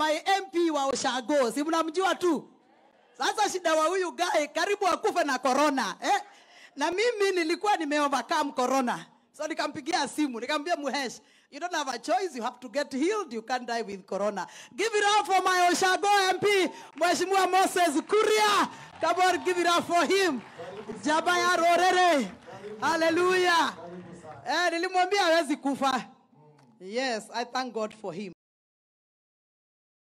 my MP wa Oshago, si mnamjua tu. Sasa shida wa huyu guy karibu akufe na corona eh? Na mimi nilikuwa nimeovercome corona, so nikampigia simu nikamwambia Muhesh, you don't have a choice, you have to get healed, you can't die with corona. Give it up for my Oshago MP Mheshimiwa Moses Kuria. Come on, give it up for him. Jabaya Rorere, Hallelujah. Eh, nilimwambia hawezi kufa. Yes, I thank God for him.